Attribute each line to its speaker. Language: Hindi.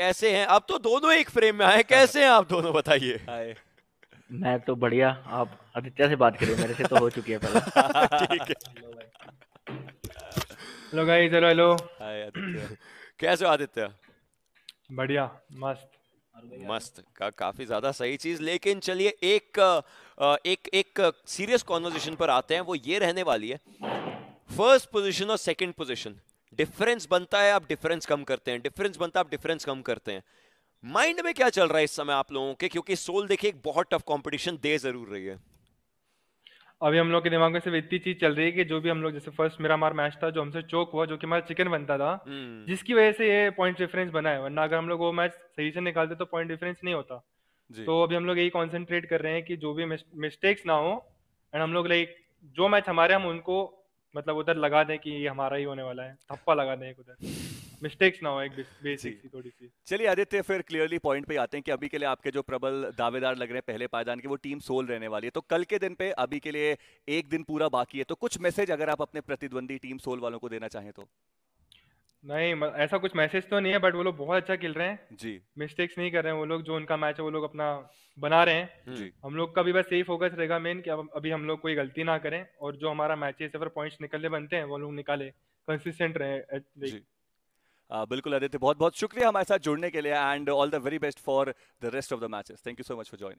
Speaker 1: कैसे हैं आप तो दोनों एक फ्रेम में आए कैसे हैं आप दोनों बताइए
Speaker 2: मैं तो बढ़िया आप आदित्य से बात करिए मेरे से तो हो चुकी है पहले ठीक है hello guys hello hello
Speaker 1: hi Aditya कैसे हो आदित्य
Speaker 2: बढ़िया मस्त
Speaker 1: मस्त का काफी ज्यादा सही चीज लेकिन चलिए एक एक एक सीरियस कॉन्वर्जेशन पर आते हैं वो ये रहने वाली है फर्स्ट पोजीशन और सेकंड पोजीशन डिफरेंस बनता है आप डिफरेंस कम करते हैं डिफरेंस बनता है आप डिफरेंस कम करते हैं माइंड में क्या चल रहा है इस समय आप लोगों के क्योंकि सोल देखिए एक बहुत टफ कंपटीशन दे जरूर रही है
Speaker 2: अभी हम लोग के दिमाग में सिर्फ इतनी चीज चल रही है कि जो भी हम लोग जैसे फर्स्ट मेरा मार मैच था जो हमसे चोक हुआ जो कि हमारा चिकन बनता था हम्म। जिसकी वजह से ये पॉइंट डिफरेंस बना है वरना अगर हम लोग वो मैच सही से निकालते तो पॉइंट डिफरेंस नहीं होता तो अभी हम लोग यही कॉन्सेंट्रेट कर रहे हैं कि जो भी मिस्टेक्स ना हो एंड हम लोग लाइक जो मैच हमारे हम उनको मतलब उधर लगा दें कि ये हमारा ही होने वाला है थप्पा लगा दें उधर मिस्टेक्स ना हो एक बेसिक सी थोड़ी सी
Speaker 3: चलिए आदित्य फिर क्लियरली पॉइंट पे आते हैं कि अभी के लिए आपके जो प्रबल दावेदार लग रहे हैं पहले पायदान के वो टीम सोल रहने वाली है तो कल के दिन पे अभी के लिए एक दिन पूरा बाकी है तो कुछ मैसेज अगर आप अपने प्रतिद्वंदी टीम सोल वालों को देना चाहें तो
Speaker 2: नहीं ऐसा कुछ मैसेज तो नहीं है बट वो लोग बहुत अच्छा खेल रहे हैं जी मिस्टेक्स नहीं कर रहे हैं वो लोग जो उनका मैच है वो लोग अपना बना रहे हैं हम्म। जी हम लोग का भी बस यही फोकस रहेगा मेन कि अभी हम लोग कोई गलती ना करें और जो हमारा मैच है फिर पॉइंट्स निकलने बनते हैं वो लोग निकाले कंसिस्टेंट रहे
Speaker 3: जी आ, बिल्कुल आदित्य बहुत बहुत शुक्रिया हमारे साथ जुड़ने के लिए and all the very best for the rest of the matches thank you so much for joining